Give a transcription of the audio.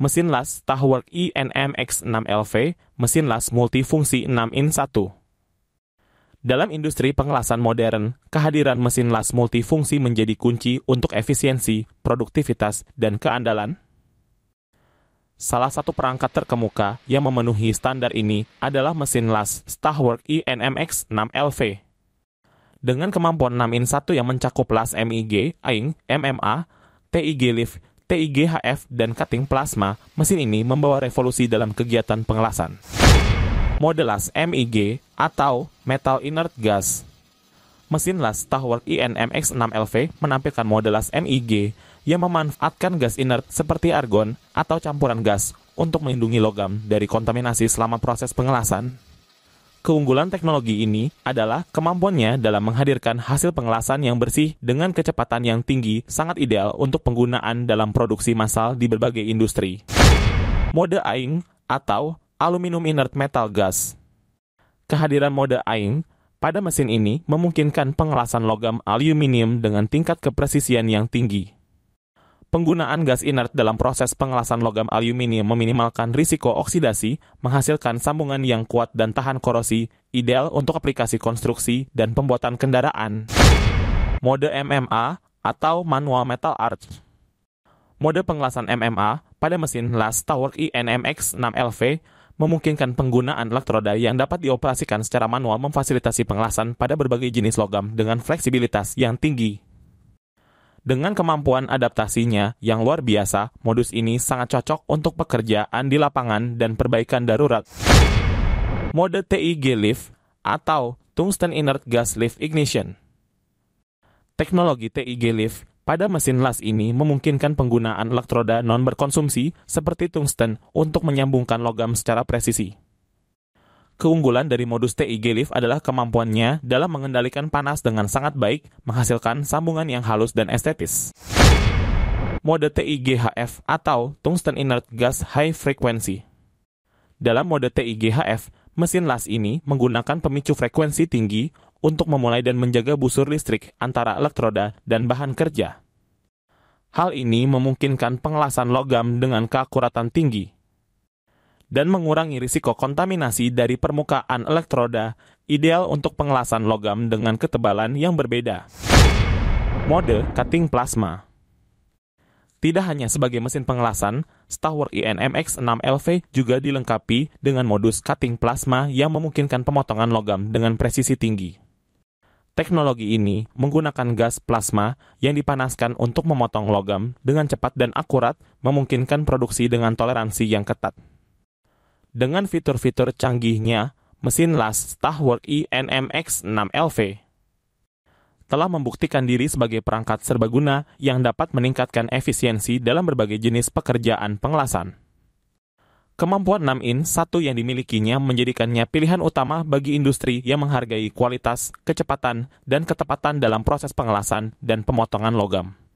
mesin las INM x 6 lv mesin las multifungsi 6-in-1. Dalam industri pengelasan modern, kehadiran mesin las multifungsi menjadi kunci untuk efisiensi, produktivitas, dan keandalan. Salah satu perangkat terkemuka yang memenuhi standar ini adalah mesin las Stahwerk INMX6LV. Dengan kemampuan 6 in 1 yang mencakup las MIG, AING, MMA, TIG lift, TIGHF, dan cutting plasma, mesin ini membawa revolusi dalam kegiatan pengelasan. Modelas MIG atau Metal Inert Gas Mesin las Tahwork INMX6LV menampilkan modelas MIG yang memanfaatkan gas inert seperti argon atau campuran gas untuk melindungi logam dari kontaminasi selama proses pengelasan. Keunggulan teknologi ini adalah kemampuannya dalam menghadirkan hasil pengelasan yang bersih dengan kecepatan yang tinggi sangat ideal untuk penggunaan dalam produksi massal di berbagai industri. Mode aing atau aluminium inert metal gas. Kehadiran mode aing pada mesin ini memungkinkan pengelasan logam aluminium dengan tingkat kepresisian yang tinggi. Penggunaan gas inert dalam proses pengelasan logam aluminium meminimalkan risiko oksidasi, menghasilkan sambungan yang kuat dan tahan korosi, ideal untuk aplikasi konstruksi dan pembuatan kendaraan. Mode MMA atau Manual Metal Arch Mode pengelasan MMA pada mesin LAS Tower INMX e 6LV memungkinkan penggunaan elektroda yang dapat dioperasikan secara manual memfasilitasi pengelasan pada berbagai jenis logam dengan fleksibilitas yang tinggi. Dengan kemampuan adaptasinya yang luar biasa, modus ini sangat cocok untuk pekerjaan di lapangan dan perbaikan darurat. Mode TIG Lift atau Tungsten Inert Gas Lift Ignition Teknologi TIG Lift pada mesin las ini memungkinkan penggunaan elektroda non-berkonsumsi seperti tungsten untuk menyambungkan logam secara presisi. Keunggulan dari modus TIG lift adalah kemampuannya dalam mengendalikan panas dengan sangat baik, menghasilkan sambungan yang halus dan estetis. Mode TIGHF atau Tungsten Inert Gas High Frequency Dalam mode TIGHF, mesin las ini menggunakan pemicu frekuensi tinggi untuk memulai dan menjaga busur listrik antara elektroda dan bahan kerja. Hal ini memungkinkan pengelasan logam dengan keakuratan tinggi, dan mengurangi risiko kontaminasi dari permukaan elektroda, ideal untuk pengelasan logam dengan ketebalan yang berbeda. Mode cutting plasma tidak hanya sebagai mesin pengelasan, Starwork INMX6LV e juga dilengkapi dengan modus cutting plasma yang memungkinkan pemotongan logam dengan presisi tinggi. Teknologi ini menggunakan gas plasma yang dipanaskan untuk memotong logam dengan cepat dan akurat, memungkinkan produksi dengan toleransi yang ketat dengan fitur-fitur canggihnya mesin LAS Starwork INMX 6LV telah membuktikan diri sebagai perangkat serbaguna yang dapat meningkatkan efisiensi dalam berbagai jenis pekerjaan pengelasan. Kemampuan 6 in satu yang dimilikinya menjadikannya pilihan utama bagi industri yang menghargai kualitas, kecepatan, dan ketepatan dalam proses pengelasan dan pemotongan logam.